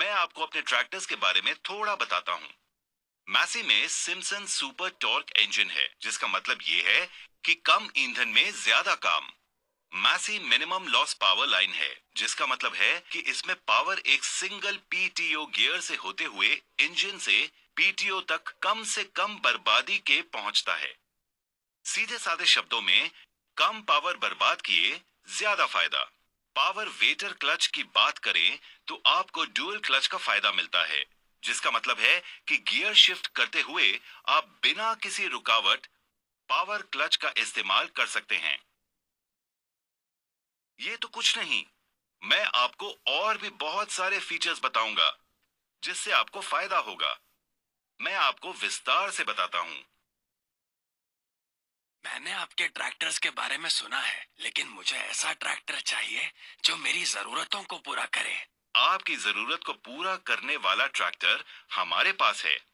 मैं आपको अपने ट्रैक्टर्स के बारे में थोड़ा बताता हूँ मैसी में सिमसन सुपर टॉर्क इंजन है जिसका मतलब ये है कि कम ईंधन में ज्यादा काम मैसी मिनिमम लॉस पावर लाइन है जिसका मतलब है कि इसमें पावर एक सिंगल पीटीओ गियर से होते हुए इंजन से पीटीओ तक कम से कम बर्बादी के पहुंचता है सीधे साधे शब्दों में कम पावर बर्बाद किए ज्यादा फायदा पावर वेटर क्लच की बात करें तो आपको ड्यूअल क्लच का फायदा मिलता है जिसका मतलब है कि गियर शिफ्ट करते हुए आप बिना किसी रुकावट पावर क्लच का इस्तेमाल कर सकते हैं ये तो कुछ नहीं मैं आपको और भी बहुत सारे फीचर्स बताऊंगा जिससे आपको फायदा होगा मैं आपको विस्तार से बताता हूं मैंने आपके ट्रैक्टर्स के बारे में सुना है लेकिन मुझे ऐसा ट्रैक्टर चाहिए जो मेरी जरूरतों को पूरा करे आपकी जरूरत को पूरा करने वाला ट्रैक्टर हमारे पास है